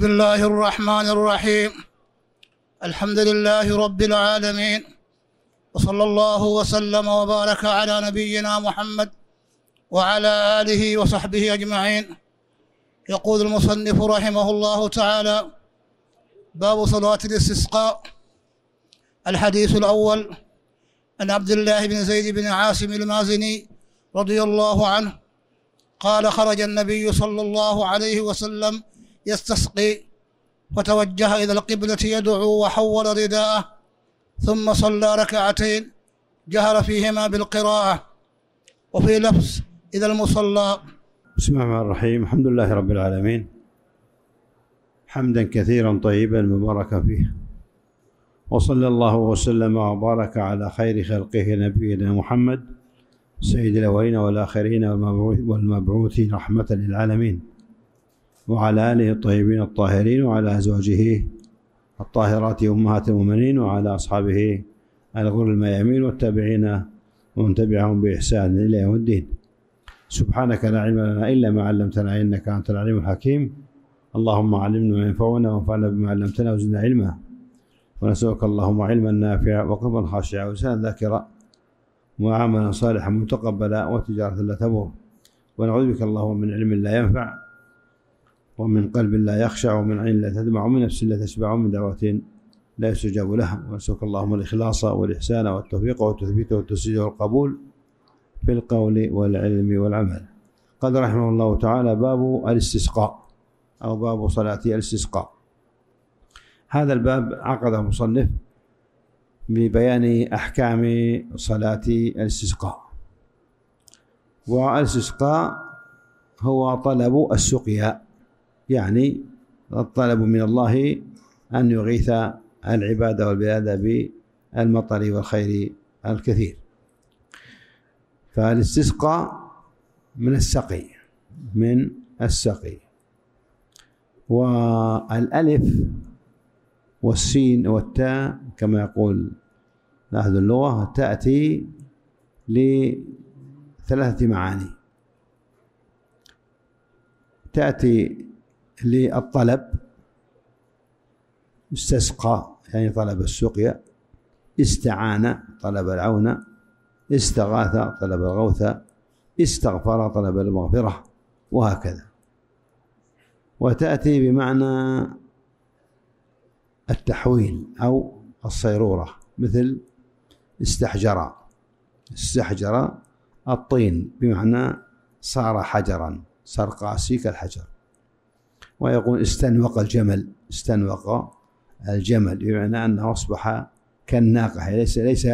بسم الله الرحمن الرحيم الحمد لله رب العالمين وصلى الله وسلم وبارك على نبينا محمد وعلى آله وصحبه أجمعين يقول المصنف رحمه الله تعالى باب صلاة الاستسقاء الحديث الأول عن عبد الله بن زيد بن عاصم المازني رضي الله عنه قال خرج النبي صلى الله عليه وسلم يستسقي وتوجه إلى القبلة يدعو وحول رداءه ثم صلى ركعتين جهر فيهما بالقراءة وفي لفظ إلى المصلى بسم الله الرحمن الرحيم الحمد لله رب العالمين حمدا كثيرا طيبا مباركا فيه وصلى الله وسلم وبارك على خير خلقه نبينا محمد سيد الأولين والآخرين والمبعوثين والمبعوث رحمة للعالمين وعلى آله الطيبين الطاهرين وعلى أزواجه الطاهرات أمهات المؤمنين وعلى أصحابه الغر الميامين والتابعين ومن تبعهم بإحسان إلى يوم الدين سبحانك لا علم لنا إلا ما علمتنا إنك أنت العليم الحكيم اللهم علمنا ما ينفعنا وانفعنا بما علمتنا وزدنا علما ونسألك اللهم علما نافعا وقلبا خاشعا ولسانا ذاكرا وعملا صالحا متقبلا وتجارة لا تبور ونعوذ بك اللهم من علم لا ينفع ومن قلب لا يخشع ومن عين لا تدمع ومن نفس لا تشبع ومن دعوة لا يستجاب لها ونسألك اللهم الإخلاص والإحسان والتوفيق والتثبيت والتسجيل والقبول في القول والعلم والعمل قد رحمه الله تعالى باب الاستسقاء أو باب صلاة الاستسقاء هذا الباب عقد مصنف ببيان أحكام صلاة الاستسقاء والاستسقاء هو طلب السقيا يعني الطلب من الله أن يغيث العباد والبلاد بالمطر والخير الكثير فالاستسقاء من السقي من السقي والألف والسين والتاء كما يقول أهل اللغة تأتي لثلاثة معاني تأتي للطلب استسقى يعني طلب السقيا استعان طلب العون استغاث طلب الغوث استغفر طلب المغفرة وهكذا وتأتي بمعنى التحويل أو الصيرورة مثل استحجر استحجر الطين بمعنى صار حجرا صار قاسي كالحجر ويقول استنوق الجمل استنوق الجمل بمعنى أنه أصبح كالناقة ليس ليس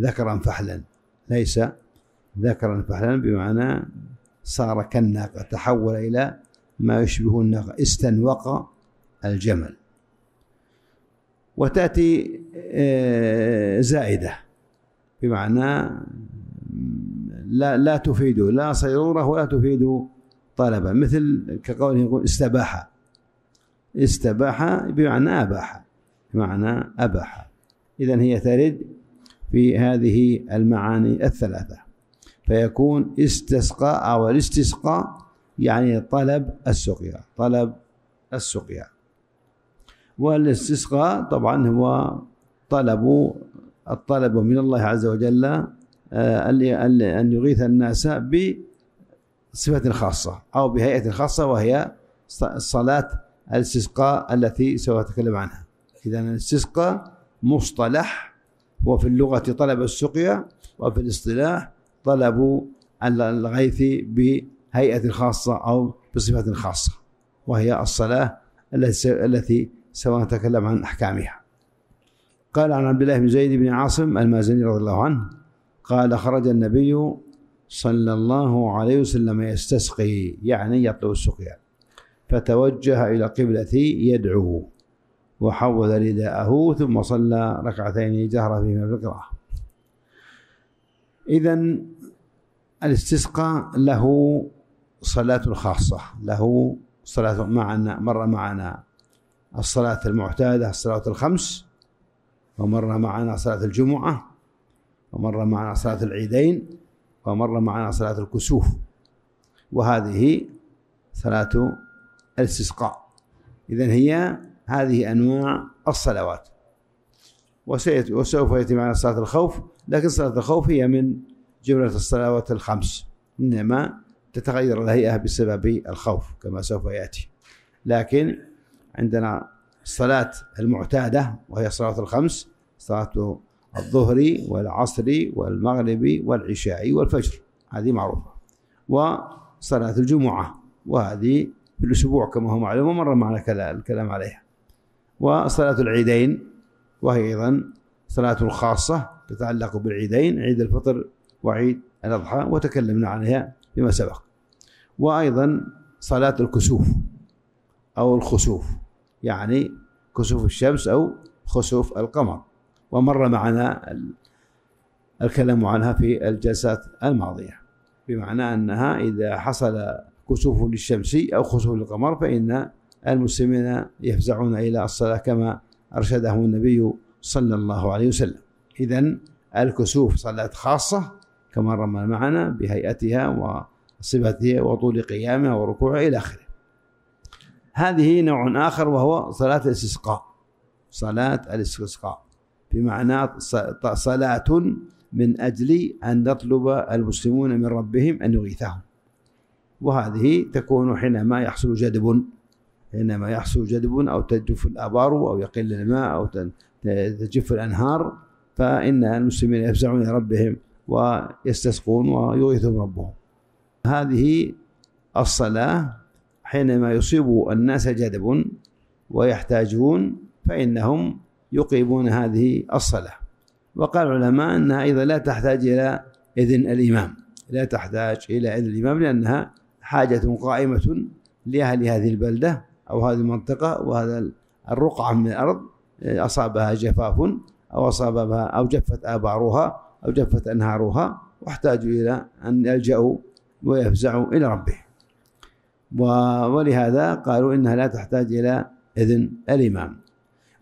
ذكرا فحلا ليس ذكرا فحلا بمعنى صار كالناقة تحول إلى ما يشبه الناقة استنوق الجمل وتأتي آه، زائدة بمعنى لا لا تفيد لا صيرورة ولا تفيد طلبا مثل كقوله يقول استباحه استباح بمعنى أباح بمعنى أباح إذا هي ترد في هذه المعاني الثلاثة فيكون استسقى أو الاستسقاء يعني طلب السقيا طلب السقيا والاستسقاء طبعا هو طلب الطلب من الله عز وجل آه، أن يغيث الناس بصفة خاصة أو بهيئة خاصة وهي صلاة الاستسقاء التي سوف أتكلم عنها إذا الاستسقاء مصطلح وفي اللغة طلب السقيا وفي الاصطلاح طلب الغيث بهيئة خاصة أو بصفة خاصة وهي الصلاة التي سوف نتكلم عن أحكامها قال عن عبد الله بن زيد بن عاصم المازني رضي الله عنه قال خرج النبي صلى الله عليه وسلم يستسقي يعني يطلب السقيا فتوجه إلى قبلتي يدعو وحول رداءه ثم صلى ركعتين جهر فيهما بالقراءة إذا الاستسقاء له صلاة خاصة له صلاة معنا مر معنا الصلاة المعتادة الصلاة الخمس ومر معنا صلاة الجمعة ومر معنا صلاة العيدين ومر معنا صلاة الكسوف وهذه صلاة الاستسقاء إذن هي هذه أنواع الصلوات وسوف يأتي معنا صلاة الخوف لكن صلاة الخوف هي من جملة الصلوات الخمس إنما تتغير الهيئة بسبب الخوف كما سوف يأتي لكن عندنا الصلاة المعتادة وهي الصلاة الخمس صلاة الظهر والعصر والمغرب والعشاء والفجر هذه معروفة وصلاة الجمعة وهذه في الأسبوع كما هو معلوم ومر معنا الكلام عليها وصلاة العيدين وهي أيضا صلاة خاصة تتعلق بالعيدين عيد الفطر وعيد الأضحى وتكلمنا عليها فيما سبق وأيضا صلاة الكسوف أو الخسوف يعني كسوف الشمس أو خسوف القمر ومر معنا الكلام عنها في الجلسات الماضية بمعنى أنها إذا حصل كسوف للشمس أو خسوف للقمر فإن المسلمين يفزعون إلى الصلاة كما أرشدهم النبي صلى الله عليه وسلم إذا الكسوف صلاة خاصة كما رمى معنا بهيئتها وصفتها وطول قيامها وركوعها إلى آخره هذه نوع آخر وهو صلاة الاستسقاء صلاة الاستسقاء بمعنى صلاة من أجل أن يطلب المسلمون من ربهم أن يغيثهم وهذه تكون حينما يحصل جدب حينما يحصل جدب أو تجف الآبار أو يقل الماء أو تجف الأنهار فإن المسلمين يفزعون إلى ربهم ويستسقون ويغيثهم ربهم هذه الصلاة حينما يصيب الناس جدب ويحتاجون فإنهم يقيمون هذه الصلاة وقال العلماء أنها أيضا لا تحتاج إلى إذن الإمام لا تحتاج إلى إذن الإمام لأنها حاجة قائمة لأهل هذه البلدة أو هذه المنطقة وهذا الرقعة من الأرض آه، أصابها جفاف أو أصابها أو جفت آبارها أو جفت أنهارها واحتاجوا إلى أن يلجأوا ويفزعوا إلى ربهم ولهذا قالوا إنها لا تحتاج إلى إذن الإمام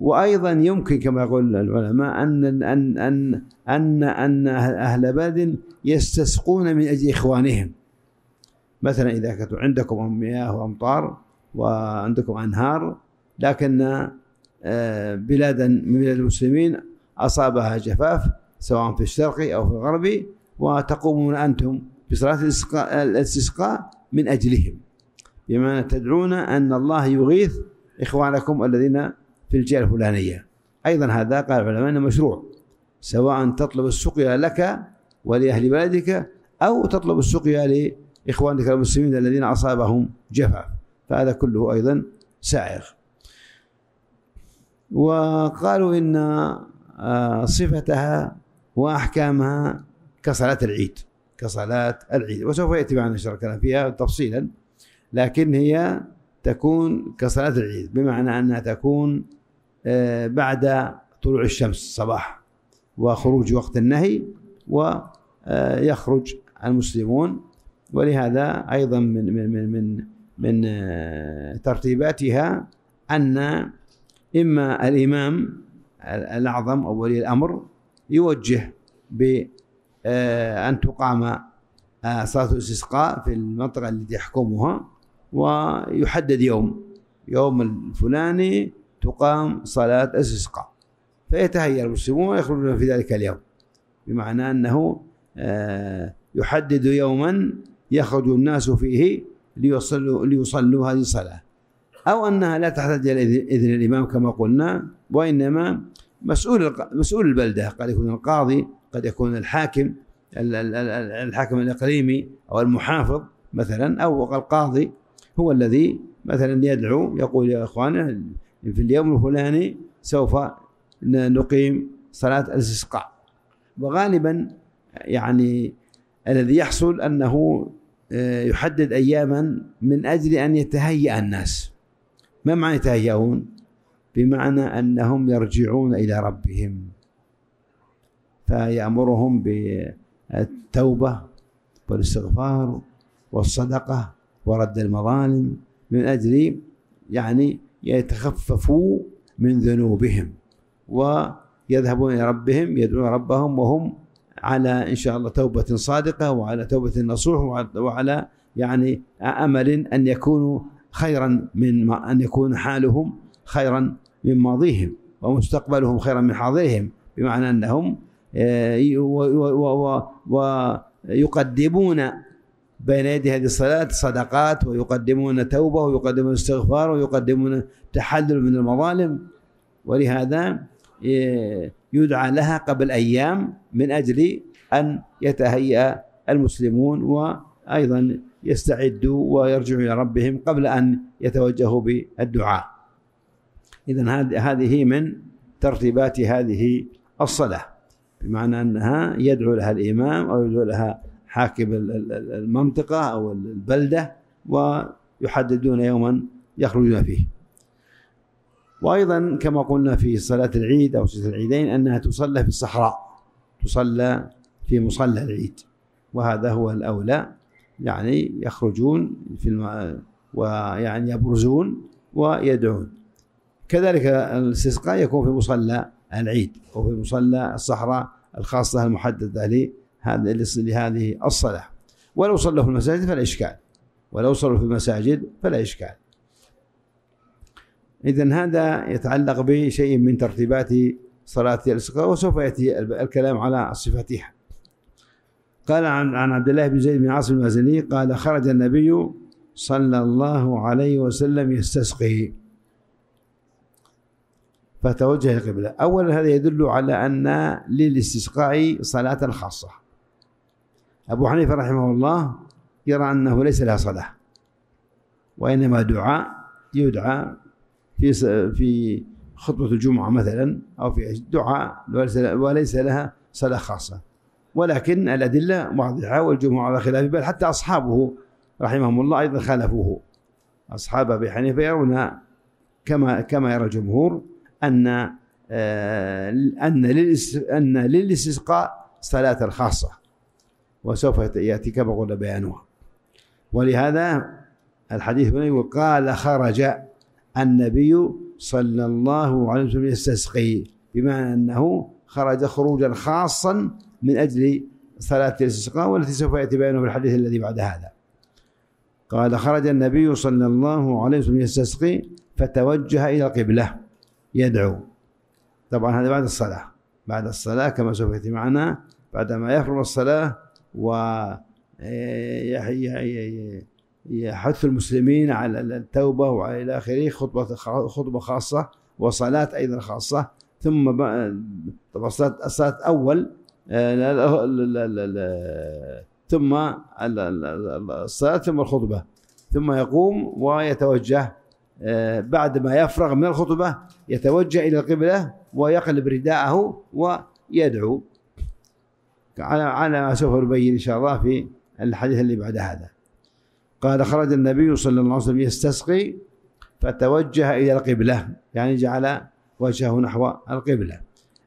وأيضا يمكن كما يقول العلماء أن أن أن أن, أن أهل بلد يستسقون من أجل إخوانهم مثلا إذا كنت عندكم مياه وأمطار وعندكم أنهار لكن آه، بلادا من بلاد المسلمين أصابها جفاف سواء في الشرق أو في الغرب وتقومون أنتم بصلاة الاستسقاء من أجلهم بما تدعون أن الله يغيث إخوانكم الذين في الجهة الفلانية أيضا هذا قال العلماء أنه مشروع سواء تطلب السقيا لك ولأهل بلدك أو تطلب السقيا إخوانك المسلمين الذين أصابهم جفاف فهذا كله أيضا سائغ وقالوا إن آه، صفتها وأحكامها كصلاة العيد كصلاة العيد وسوف يأتي معنا إن الكلام فيها تفصيلا لكن هي تكون كصلاة العيد بمعنى أنها تكون آه، بعد طلوع الشمس صباح وخروج وقت النهي ويخرج آه، المسلمون ولهذا أيضا من من من من, من آه، ترتيباتها أن إما الإمام الأعظم أو ولي الأمر يوجه بأن آه، تقام آه، صلاة الاستسقاء في المنطقة التي يحكمها ويحدد يوم يوم الفلاني تقام صلاة الاستسقاء فيتهيأ المسلمون ويخرجون في ذلك اليوم بمعنى أنه يحدد يوما يخرج الناس فيه ليصلوا, ليصلوا هذه الصلاة أو أنها لا تحتاج إلى إذن الإمام كما قلنا وإنما مسؤول مسؤول البلدة قد يكون القاضي قد يكون الحاكم الحاكم الإقليمي أو المحافظ مثلا أو القاضي هو الذي مثلا يدعو يقول يا إخوانا في اليوم الفلاني سوف نقيم صلاة الاستسقاء وغالبا يعني الذي يحصل أنه آه، يحدد أياما من أجل أن يتهيأ الناس ما معنى يتهيئون؟ بمعنى أنهم يرجعون إلى ربهم فيأمرهم بالتوبة والاستغفار والصدقة ورد المظالم من أجل يعني يتخففوا من ذنوبهم ويذهبون إلى ربهم يدعون ربهم وهم على إن شاء الله توبة صادقة وعلى توبة نصوح وعلى يعني أمل أن يكونوا خيرا من أن يكون حالهم خيرا من ماضيهم ومستقبلهم خيرا من حاضرهم بمعنى أنهم آه، ويقدمون بين يدي هذه الصلاة صدقات ويقدمون توبة ويقدمون استغفار ويقدمون تحلل من المظالم ولهذا يدعى لها قبل أيام من أجل أن يتهيأ المسلمون وأيضا يستعدوا ويرجعوا إلى ربهم قبل أن يتوجهوا بالدعاء إذا هذه من ترتيبات هذه الصلاة بمعنى أنها يدعو لها الإمام أو يدعو لها حاكم المنطقة أو البلدة ويحددون يوما يخرجون فيه وأيضا كما قلنا في صلاة العيد أو صلاة العيدين أنها تصلى في الصحراء تصلى في مصلى العيد وهذا هو الأولى يعني يخرجون في الم... ويعني يبرزون ويدعون كذلك الاستسقاء يكون في مصلى العيد او في مصلى الصحراء الخاصة المحددة لهذه الصلاة ولو صلوا في المساجد فلا إشكال ولو صلوا في المساجد فلا إشكال إذا هذا يتعلق بشيء من ترتيبات صلاة الاستسقاء وسوف يأتي الكلام على صفاتها قال عن عن عبد الله بن زيد بن عاصم المازني قال خرج النبي صلى الله عليه وسلم يستسقي فتوجه القبلة أولا هذا يدل على أن للاستسقاء صلاة خاصة أبو حنيفة رحمه الله يرى أنه ليس لها صلاة وإنما دعاء يدعى في في خطبة الجمعة مثلا أو في دعاء وليس لها صلاة خاصة ولكن الأدلة واضحة والجمهور على خلافه بل حتى أصحابه رحمهم الله أيضا خالفوه أصحاب أبي حنيفة يرون كما كما يرى الجمهور أن آه، أن أن للاستسقاء صلاة خاصة وسوف يأتي كما قلنا بيانها ولهذا الحديث هنا يقول قال خرج النبي صلى الله عليه وسلم يستسقي بمعنى أنه خرج خروجا خاصا من أجل صلاة الاستسقاء والتي سوف يأتي بيانه في الحديث الذي بعد هذا قال خرج النبي صلى الله عليه وسلم يستسقي فتوجه إلى القبلة يدعو طبعا هذا بعد الصلاة بعد الصلاة كما سوف يأتي معنا بعدما يفرغ الصلاة و إيه، يحث المسلمين على التوبة وإلى آخره خطبة خطبة خاصة وصلاة أيضا خاصة ثم طبعا الصلاة أول ثم الصلاة ثم الخطبة ثم يقوم ويتوجه آه، بعد ما يفرغ من الخطبة يتوجه إلى القبلة ويقلب رداءه ويدعو على ما سوف نبين إن شاء الله في الحديث اللي بعد هذا قال خرج النبي صلى الله عليه وسلم يستسقي فتوجه إلى القبلة يعني جعل وجهه نحو القبلة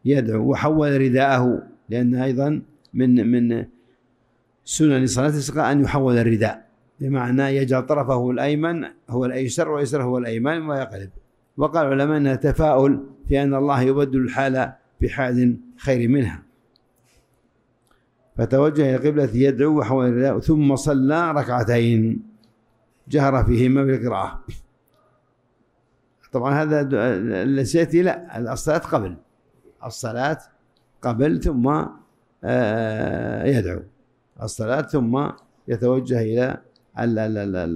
يدعو وحول رداءه لان أيضا من من سنن صلاة الاستسقاء أن يحول الرداء بمعنى يجعل طرفه الأيمن هو الأيسر ويسر هو الأيمن ويقلب وقال العلماء أنها تفاؤل في أن الله يبدل الحال بحال خير منها فتوجه إلى القبلة يدعو وحول الله ثم صلى ركعتين جهر فيهما بالقراءة طبعا هذا الذي سيأتي لا الصلاة قبل الصلاة قبل ثم آه، يدعو الصلاة ثم يتوجه إلى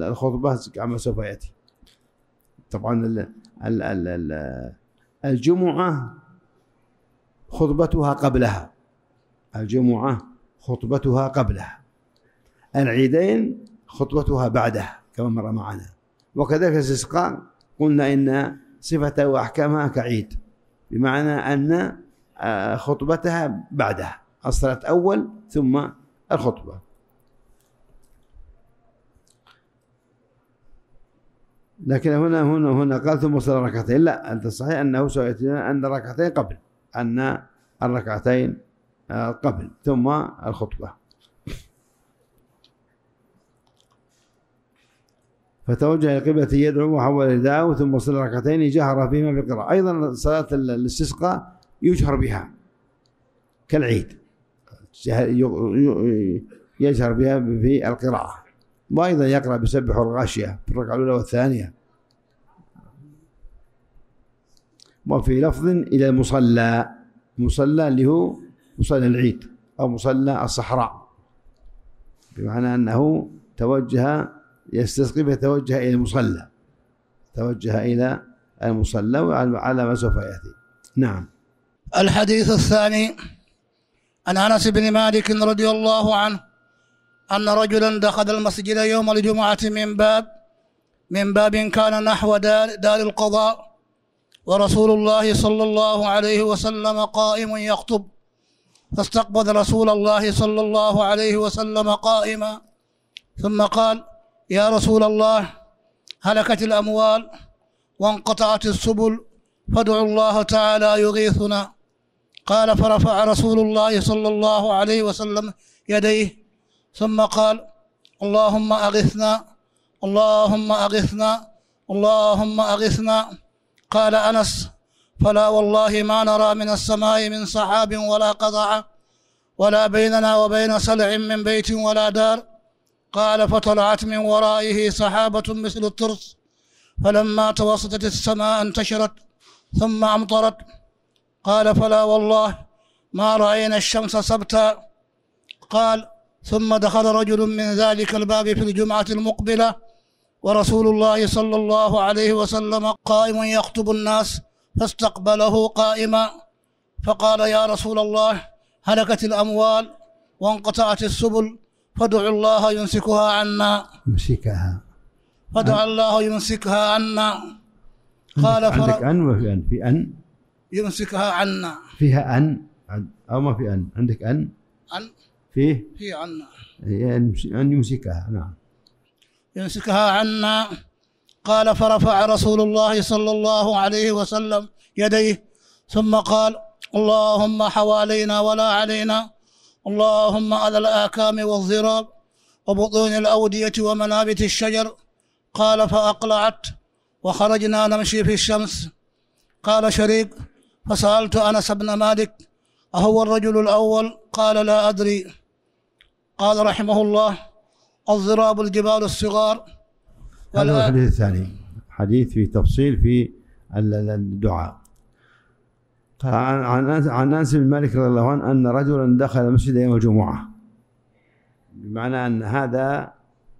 الخطبة كما سوف يأتي طبعا الجمعة خطبتها قبلها الجمعة خطبتها قبله العيدين خطبتها بعده كما مر معنا وكذلك الاستسقاء قلنا إن صفته وأحكامها كعيد بمعنى أن آه، خطبتها بعدها الصلاة أول ثم الخطبة لكن هنا هنا هنا قال ثم صلى ركعتين لا انت صحيح انه سياتينا ان ركعتين قبل ان الركعتين القبل آه، ثم الخطبة فتوجه لقبلة يدعو وحول رداءه ثم صلى ركعتين جهر فيهما بالقراءة أيضا صلاة الاستسقاء يجهر بها كالعيد يجهر بها في القراءة وأيضا يقرأ بسبح الغاشية في الركعة الأولى والثانية وفي لفظ إلى المصلى مصلى اللي هو مصلى العيد أو مصلى الصحراء بمعنى أنه توجه يستسقي فتوجه إلى المصلى توجه إلى المصلى وعلى ما سوف يأتي نعم الحديث الثاني عن أنس بن مالك رضي الله عنه أن رجلا دخل المسجد يوم الجمعة من باب من باب كان نحو دار, دار القضاء ورسول الله صلى الله عليه وسلم قائم يخطب فاستقبل رسول الله صلى الله عليه وسلم قائما ثم قال يا رسول الله هلكت الأموال وانقطعت السبل فادعوا الله تعالى يغيثنا قال فرفع رسول الله صلى الله عليه وسلم يديه ثم قال اللهم أغثنا اللهم أغثنا اللهم أغثنا قال أنس فلا والله ما نرى من السماء من سحاب ولا قضع ولا بيننا وبين سلع من بيت ولا دار قال فطلعت من ورائه سحابة مثل الترس فلما توسطت السماء انتشرت ثم أمطرت قال فلا والله ما رأينا الشمس سبتا قال ثم دخل رجل من ذلك الباب في الجمعة المقبلة ورسول الله صلى الله عليه وسلم قائم يخطب الناس فاستقبله قائما فقال يا رسول الله هلكت الأموال وانقطعت السبل فادعوا الله يمسكها عنا يمسكها فدعا الله يمسكها عنا قال عندك أن وفي أن في أن يمسكها عنا فيها أن أو ما في أن عندك أن أن فيه في عنا أن يمسكها نعم يمسكها عنا قال فرفع رسول الله صلى الله عليه وسلم يديه ثم قال اللهم حوالينا ولا علينا اللهم على الآكام والضراب وبطون الأودية ومنابت الشجر قال فأقلعت وخرجنا نمشي في الشمس قال شريك فسألت أنس بن مالك أهو الرجل الأول قال لا أدري قال رحمه الله الضراب الجبال الصغار هذا هو الحديث الثاني حديث في تفصيل في الدعاء طيب. عن عن انس بن مالك رضي الله عنه ان رجلا دخل المسجد يوم الجمعه بمعنى ان هذا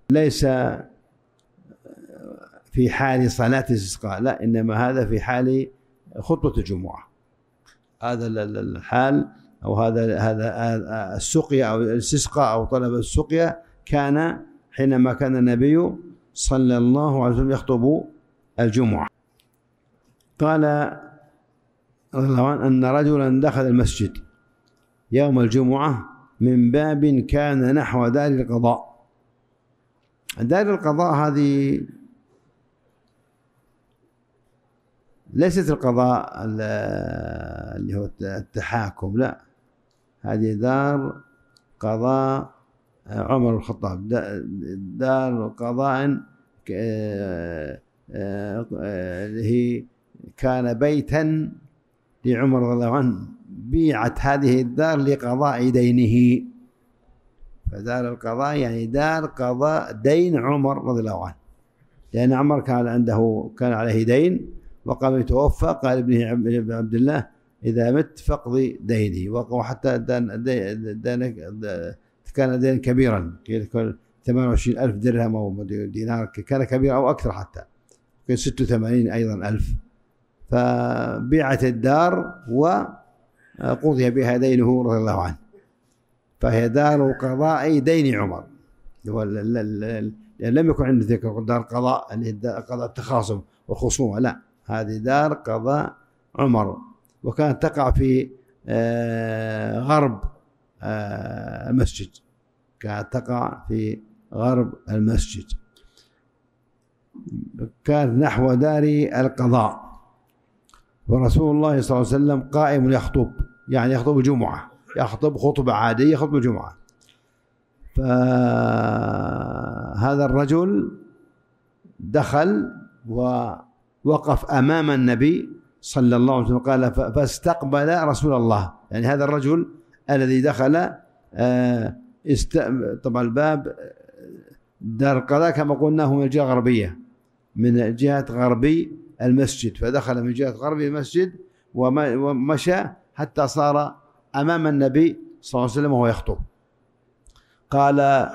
ليس في حال صلاه الاستسقاء لا انما هذا في حال خطبه الجمعه هذا الحال او هذا هذا السقيا او الاستسقاء او طلب السقيا كان حينما كان النبي صلى الله عليه وسلم يخطب الجمعة قال رضي الله عنه أن رجلا دخل المسجد يوم الجمعة من باب كان نحو دار القضاء دار القضاء هذه ليست القضاء اللي هو التحاكم لا هذه دار قضاء عمر الخطاب دار قضاء آه، آه، هي كان بيتا لعمر رضي الله عنه بيعت هذه الدار لقضاء دينه فدار القضاء يعني دار قضاء دين عمر رضي الله عنه لأن عمر كان عنده كان عليه دين وقبل توفى قال ابنه عبد الله إذا مت فاقضي ديني وحتى دانك كان دين كبيرا 28 ألف درهم أو دينار كان كبير أو أكثر حتى كان 86 أيضا ألف فبيعت الدار وقضي بها دينه رضي الله عنه فهي دار قضاء دين عمر يعني لم يكن عند ذيك دار قضاء يعني قضاء التخاصم والخصومة لا هذه دار قضاء عمر وكانت تقع في آه، غرب آه، المسجد تقع في غرب المسجد كانت نحو دار القضاء ورسول الله صلى الله عليه وسلم قائم يخطب يعني يخطب جمعة يخطب خطبة عادية خطبة جمعة فهذا الرجل دخل ووقف أمام النبي صلى الله عليه وسلم قال فاستقبل رسول الله يعني هذا الرجل الذي دخل آه، است... طبعا الباب دار القضاء كما قلنا هو من الجهة الغربية من جهة غربي المسجد فدخل من جهة غربي المسجد ومشى حتى صار أمام النبي صلى الله عليه وسلم وهو يخطب قال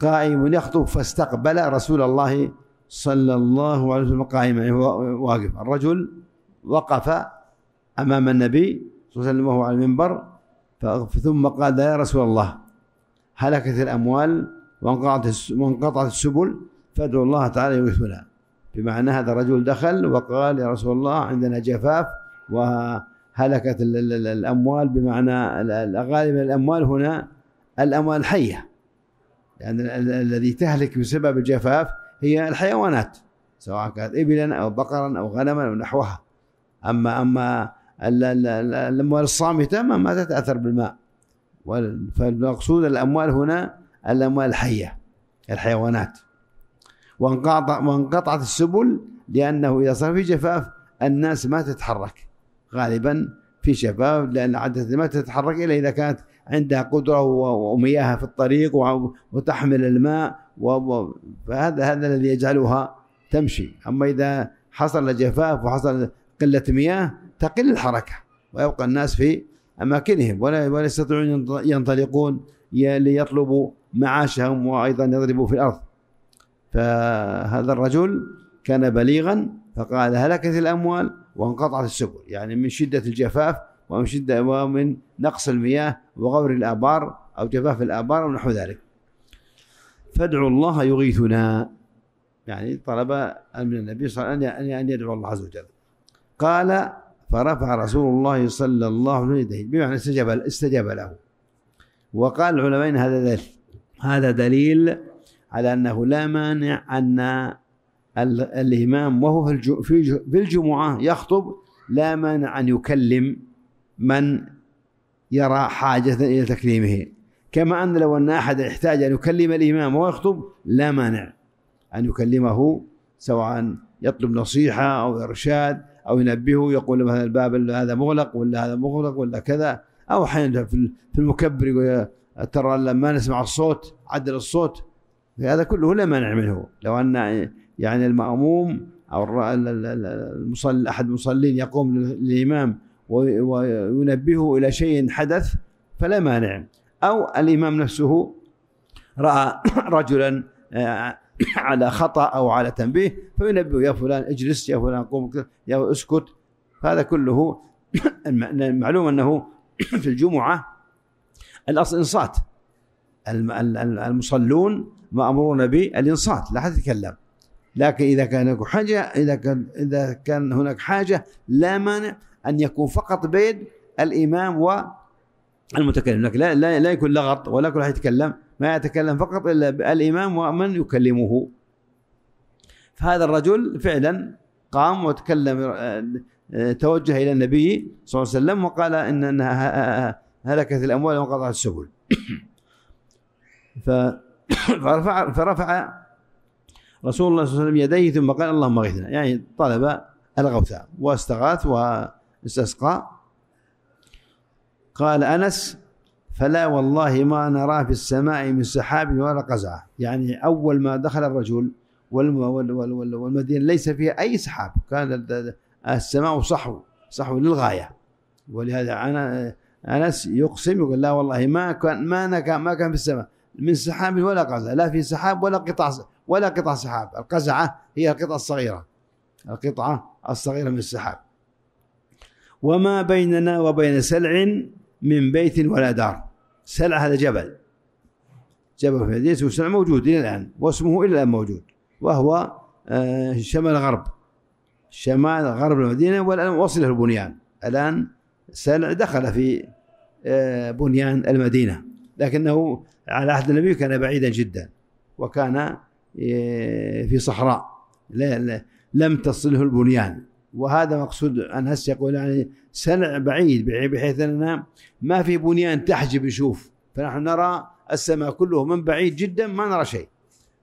قائم يخطب فاستقبل رسول الله صلى الله عليه وسلم قائما يعني واقف الرجل وقف أمام النبي صلى الله عليه وسلم وهو على المنبر ثم قال يا رسول الله هلكت الأموال وانقطعت وانقطعت السبل فادعوا الله تعالى يغيثنا بمعنى هذا الرجل دخل وقال يا رسول الله عندنا جفاف وهلكت الأموال بمعنى غالب الأموال هنا الأموال الحية لأن يعني الذي تهلك بسبب الجفاف هي الحيوانات سواء كانت إبلا أو بقرا أو غنما أو نحوها أما أما الأموال الصامتة ما تتأثر بالماء فالمقصود الأموال هنا الأموال الحية الحيوانات وانقطع وانقطعت السبل لأنه إذا صار في جفاف الناس ما تتحرك غالبا في شفاف لأن عادة ما تتحرك إلا إذا كانت عندها قدرة ومياهها في الطريق وتحمل الماء فهذا هذا الذي يجعلها تمشي أما إذا حصل جفاف وحصل قلة مياه تقل الحركة ويبقى الناس في أماكنهم ولا ولا يستطيعون ينطلقون ليطلبوا معاشهم وأيضا يضربوا في الأرض فهذا الرجل كان بليغا فقال هلكت الأموال وانقطعت السبل يعني من شدة الجفاف ومن شدة ومن نقص المياه وغور الآبار أو جفاف الآبار ونحو ذلك فادعوا الله يغيثنا يعني طلب من النبي صلى الله عليه وسلم أن يدعو الله عز وجل قال فرفع رسول الله صلى الله عليه وسلم يديه بمعنى استجاب استجاب له وقال العلماء هذا دليل هذا دليل على انه لا مانع ان الامام وهو في الجمعه يخطب لا مانع ان يكلم من يرى حاجه الى تكليمه كما ان لو ان احد يحتاج ان يكلم الامام وهو يخطب لا مانع ان يكلمه سواء يطلب نصيحه او ارشاد أو ينبهه يقول هذا الباب هذا مغلق ولا هذا مغلق ولا كذا أو أحيانا في المكبر يقول ترى لما نسمع الصوت عدل الصوت هذا كله لا مانع منه لو أن يعني المأموم أو المصلي أحد المصلين يقوم للإمام وينبهه إلى شيء حدث فلا مانع أو الإمام نفسه رأى رجلا آه، على خطأ أو على تنبيه فينبه يا فلان اجلس يا فلان قوم يا اسكت هذا كله المعلوم أنه في الجمعة الأصل إنصات المصلون مأمورون بالإنصات لا أحد يتكلم لكن إذا كان هناك حاجة إذا كان إذا كان هناك حاجة لا مانع أن يكون فقط بين الإمام والمتكلم لكن لا لا, لا يكون لغط ولا كل أحد يتكلم ما يتكلم فقط إلا الإمام ومن يكلمه فهذا الرجل فعلا قام وتكلم آه، توجه إلى النبي صلى الله عليه وسلم وقال إن أنها آه، آه، هلكت الأموال وانقطعت السبل فرفع فرفع رسول الله صلى الله عليه وسلم يديه ثم قال اللهم اغثنا يعني طلب الغوثاء واستغاث واستسقى قال انس فلا والله ما نراه في السماء من سحاب ولا قزعة يعني أول ما دخل الرجل والمدينة ليس فيها أي سحاب كان السماء صحو صحو للغاية ولهذا أنا أنس يقسم يقول لا والله ما كان ما كان ما كان في السماء من سحاب ولا قزعة لا في سحاب ولا قطع ولا قطع سحاب القزعة هي القطعة الصغيرة القطعة الصغيرة من السحاب وما بيننا وبين سلع من بيت ولا دار سلع هذا جبل جبل في المدينة وسلع موجود إلى الآن واسمه إلى الآن موجود وهو آه، شمال غرب شمال غرب المدينة والآن وصل البنيان الآن سلع دخل في آه، بنيان المدينة لكنه على عهد النبي كان بعيدا جدا وكان آه، في صحراء لم تصله البنيان وهذا مقصود عن هسه يقول يعني سنع بعيد بحيث اننا ما في بنيان تحجب يشوف فنحن نرى السماء كله من بعيد جدا ما نرى شيء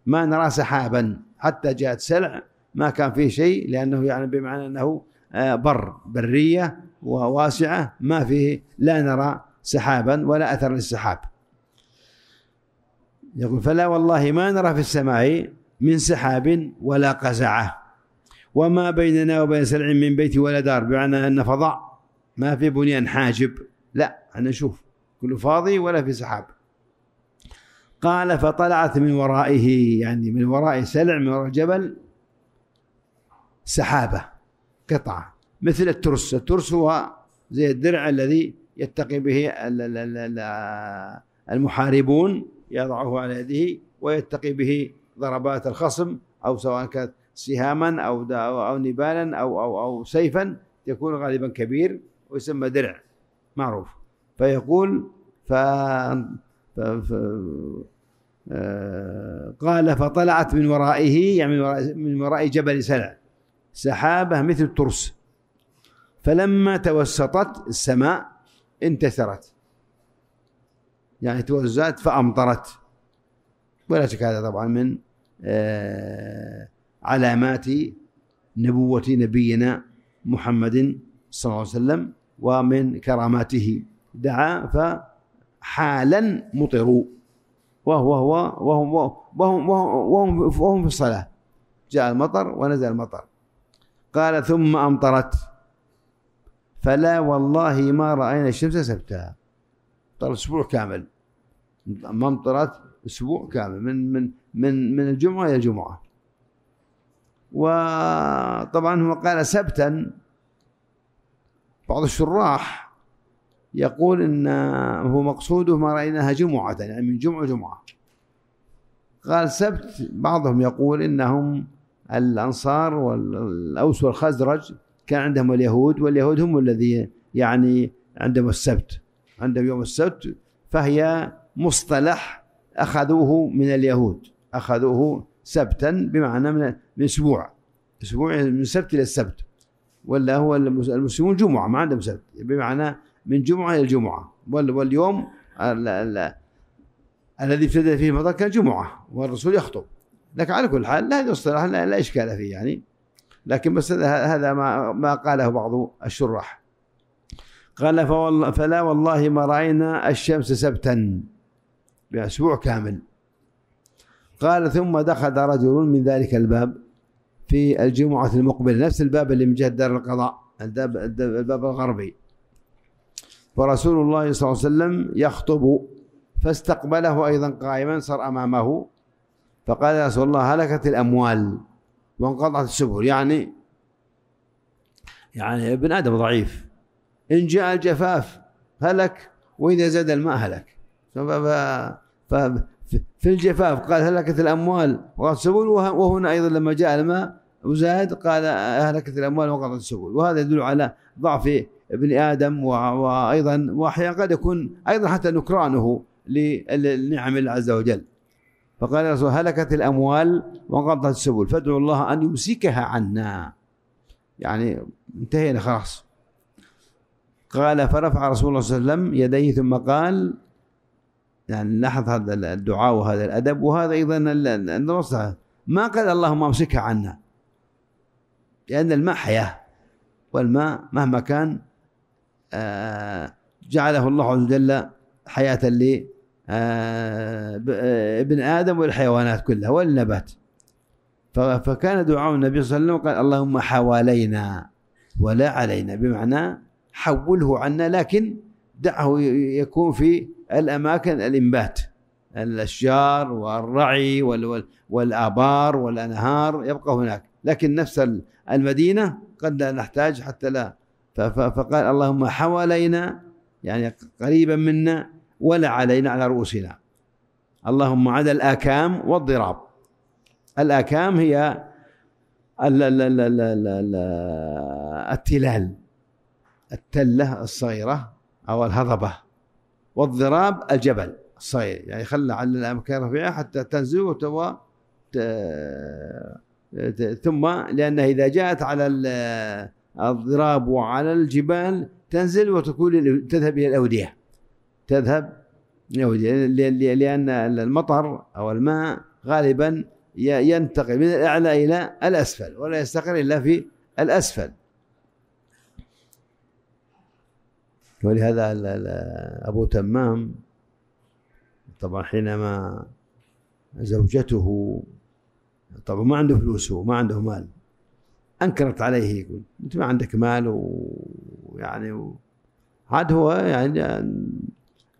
ما نرى سحابا حتى جاءت سلع ما كان فيه شيء لانه يعني بمعنى انه آه، بر بريه وواسعه ما فيه لا نرى سحابا ولا اثر للسحاب يقول فلا والله ما نرى في السماء من سحاب ولا قزعه وما بيننا وبين سلع من بيت ولا دار بمعنى أن فضاء ما في بنيان حاجب لا أنا اشوف كله فاضي ولا في سحاب قال فطلعت من ورائه يعني من وراء سلع من وراء جبل سحابة قطعة مثل الترس الترس هو زي الدرع الذي يتقي به المحاربون يضعه على يده ويتقي به ضربات الخصم أو سواء كانت سهاما أو أو نبالا أو أو أو سيفا يكون غالبا كبير ويسمى درع معروف فيقول ف... ف... ف... آه، قال فطلعت من ورائه يعني من وراء جبل سلع سحابة مثل الترس فلما توسطت السماء انتثرت يعني توزعت فأمطرت ولا شك هذا طبعا من آه علامات نبوة نبينا محمد صلى الله عليه وسلم ومن كراماته دعا فحالا مطروا وهو هو وهم وهم وهم وهم في الصلاة جاء المطر ونزل المطر قال ثم أمطرت فلا والله ما رأينا الشمس سبتها طال أسبوع كامل أمطرت أسبوع كامل من من من من الجمعة إلى الجمعة وطبعا هو قال سبتا بعض الشراح يقول ان هو مقصوده ما رايناها جمعه يعني من جمعه جمعه قال سبت بعضهم يقول انهم الانصار والاوس والخزرج كان عندهم اليهود واليهود هم الذي يعني عندهم السبت عندهم يوم السبت فهي مصطلح اخذوه من اليهود اخذوه سبتا بمعنى من باسبوع اسبوع من سبت الى السبت ولا هو المسلمون جمعه ما عندهم سبت بمعنى من جمعه الى جمعه واليوم الذي ابتدى فيه المطر كان جمعه والرسول يخطب لكن على كل حال لا اصطلاح لا, لا اشكال فيه يعني لكن بس هذا ما ما قاله بعض الشراح قال فلا والله ما راينا الشمس سبتا باسبوع كامل قال ثم دخل رجل من ذلك الباب في الجمعة المقبلة نفس الباب اللي من جهة دار القضاء الباب, الغربي ورسول الله صلى الله عليه وسلم يخطب فاستقبله أيضا قائما صار أمامه فقال يا رسول الله هلكت الأموال وانقطعت السبل يعني يعني ابن آدم ضعيف إن جاء الجفاف هلك وإذا زاد الماء هلك في الجفاف قال هلكت الأموال وقطعت السبل وهنا أيضا لما جاء الماء وزاد قال هلكت الأموال وقطعت السبل وهذا يدل على ضعف ابن آدم وأيضا وأحيانا قد يكون أيضا حتى نكرانه لنعم الله عز وجل فقال الرسول هلكت الأموال وقطعت السبل فادعوا الله أن يمسكها عنا يعني انتهينا خلاص قال فرفع رسول الله صلى الله عليه وسلم يديه ثم قال يعني نلاحظ هذا الدعاء وهذا الأدب وهذا أيضا النصيحة ما قال اللهم أمسكها عنا لأن الماء حياة والماء مهما كان آه، جعله الله عز وجل حياة لابن آه، آه، آدم والحيوانات كلها والنبات فكان دعاء النبي صلى الله عليه وسلم قال اللهم حوالينا ولا علينا بمعنى حوله عنا لكن دعه يكون في الأماكن الإنبات الأشجار والرعي والآبار والأنهار يبقى هناك لكن نفس المدينة قد لا نحتاج حتى لا فقال اللهم حوالينا يعني قريبا منا ولا علينا على رؤوسنا اللهم عدا الآكام والضراب الآكام هي التلال التلة الصغيرة أو الهضبة والضراب الجبل الصغير يعني خلى على الأماكن الرفيعه حتى تنزل وتوا ثم لأنها إذا جاءت على الضراب وعلى الجبال تنزل وتكون تذهب إلى الأودية تذهب الأودية لأن المطر أو الماء غالبا ينتقل من الأعلى إلى الأسفل ولا يستقر إلا في الأسفل ولهذا أبو تمام طبعا حينما زوجته طبعا ما عنده فلوس هو ما عنده مال انكرت عليه يقول انت ما عندك مال ويعني و... عاد هو يعني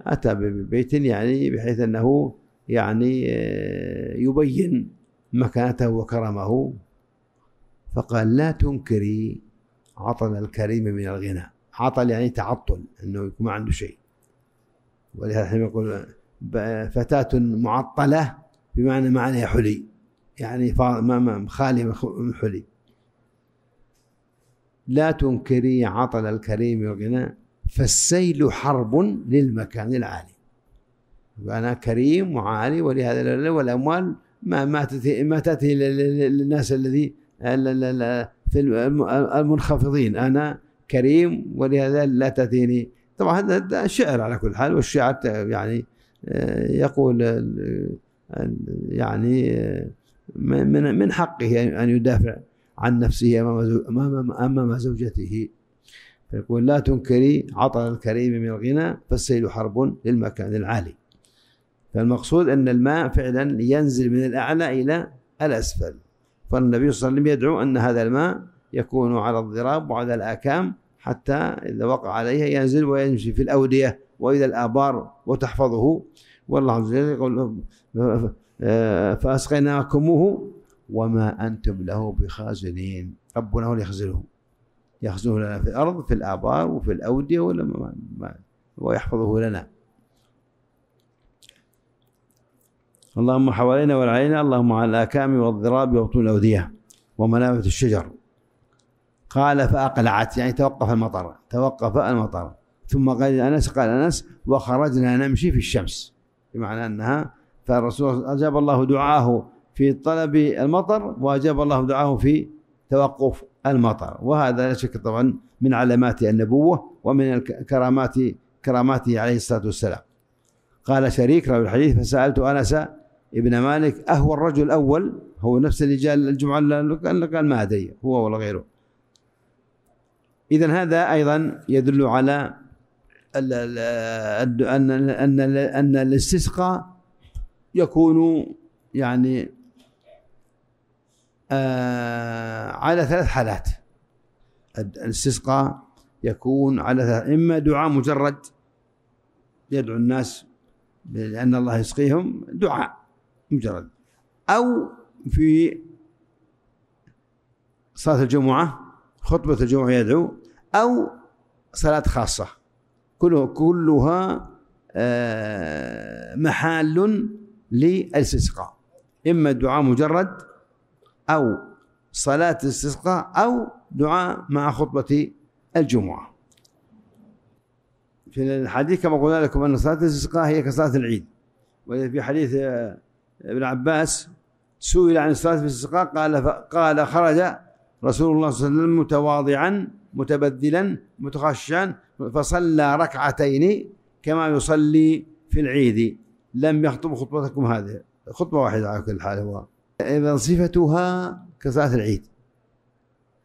اتى ببيت يعني بحيث انه يعني آه، يبين مكانته وكرمه فقال لا تنكري عطل الكريم من الغنى عطل يعني تعطل انه يكون ما عنده شيء ولهذا يقول فتاة معطلة بمعنى ما عليها حلي يعني ما خالية من حلي لا تنكري عطل الكريم والغنى فالسيل حرب للمكان العالي أنا كريم وعالي ولهذا والأموال ما تأتي ما تأتي للناس الذي في المنخفضين أنا كريم ولهذا لا تأتيني طبعا هذا شعر على كل حال والشعر يعني آه، يقول يعني آه، من من حقه أن يدافع عن نفسه أمام زوجته فيقول لا تنكري عطل الكريم من الغنى فالسيل حرب للمكان العالي فالمقصود أن الماء فعلا ينزل من الأعلى إلى الأسفل فالنبي صلى الله عليه وسلم يدعو أن هذا الماء يكون على الضراب وعلى الأكام حتى إذا وقع عليها ينزل ويمشي في الأودية وإلى الآبار وتحفظه والله عز وجل يقول آه، فأسقيناكموه وما أنتم له بخازنين ربنا هو اللي يخزنه يخزنه لنا في الأرض في الآبار وفي الأودية ولا ما ما ويحفظه لنا اللهم حوالينا والعين اللهم على الآكام والضراب وبطون الأودية ومنابت الشجر قال فأقلعت يعني توقف المطر توقف المطر ثم قال أنس قال أنس وخرجنا نمشي في الشمس بمعنى أنها فالرسول أجاب الله دعاه في طلب المطر وأجاب الله دعاه في توقف المطر وهذا لا شك طبعا من علامات النبوة ومن كرامات كراماته عليه الصلاة والسلام قال شريك راوي الحديث فسألت أنس ابن مالك أهو الرجل الأول هو نفس اللي جاء الجمعة قال ما أدري هو ولا غيره إذا هذا أيضا يدل على أن أن أن الاستسقاء يكون يعني آه على ثلاث حالات الاستسقاء يكون على ثلاث إما دعاء مجرد يدعو الناس لأن الله يسقيهم دعاء مجرد أو في صلاة الجمعة خطبة الجمعة يدعو أو صلاة خاصة كله كلها آه، محال للاستسقاء إما الدعاء مجرد أو صلاة الاستسقاء أو دعاء مع خطبة الجمعة في الحديث كما قلنا لكم أن صلاة الاستسقاء هي كصلاة العيد وفي حديث آه، ابن عباس سئل عن الصلاة في الاستسقاء قال قال خرج رسول الله صلى الله عليه وسلم متواضعا متبذلا متخشعا فصلى ركعتين كما يصلي في العيد لم يخطب خطبتكم هذه خطبة واحدة على كل حال هو إذا صفتها كصلاة العيد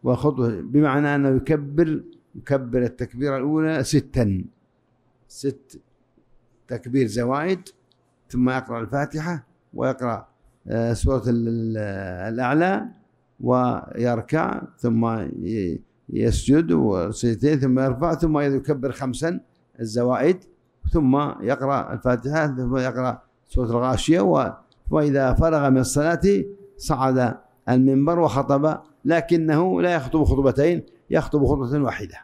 وخطبة بمعنى أنه يكبر يكبر التكبيرة الأولى ستا ست تكبير زوائد ثم يقرأ الفاتحة ويقرأ آه، سورة الأعلى ويركع ثم يسجد وسجدتين ثم يرفع ثم يكبر خمسا الزوائد ثم يقرأ الفاتحة ثم يقرأ سورة الغاشية وإذا فرغ من الصلاة صعد المنبر وخطب لكنه لا يخطب خطبتين يخطب خطبة واحدة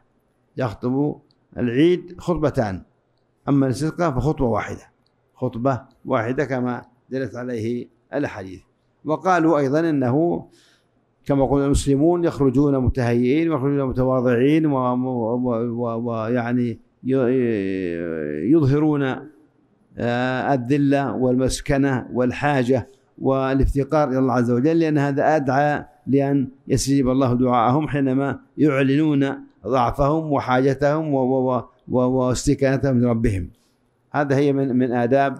يخطب العيد خطبتان أما الاستسقاء فخطبة واحدة خطبة واحدة كما دلت عليه الأحاديث وقالوا أيضا أنه كما قلنا المسلمون يخرجون متهيئين ويخرجون متواضعين ويعني يظهرون آه، الذلة والمسكنة والحاجة والافتقار إلى الله عز وجل لأن هذا أدعى لأن يستجيب الله دعاءهم حينما يعلنون ضعفهم وحاجتهم واستكانتهم لربهم هذا هي من من آداب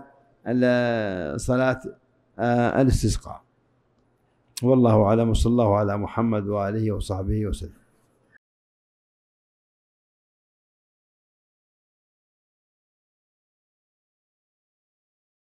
صلاة آه، الاستسقاء والله أعلم وصلى الله على محمد وآله وصحبه وسلم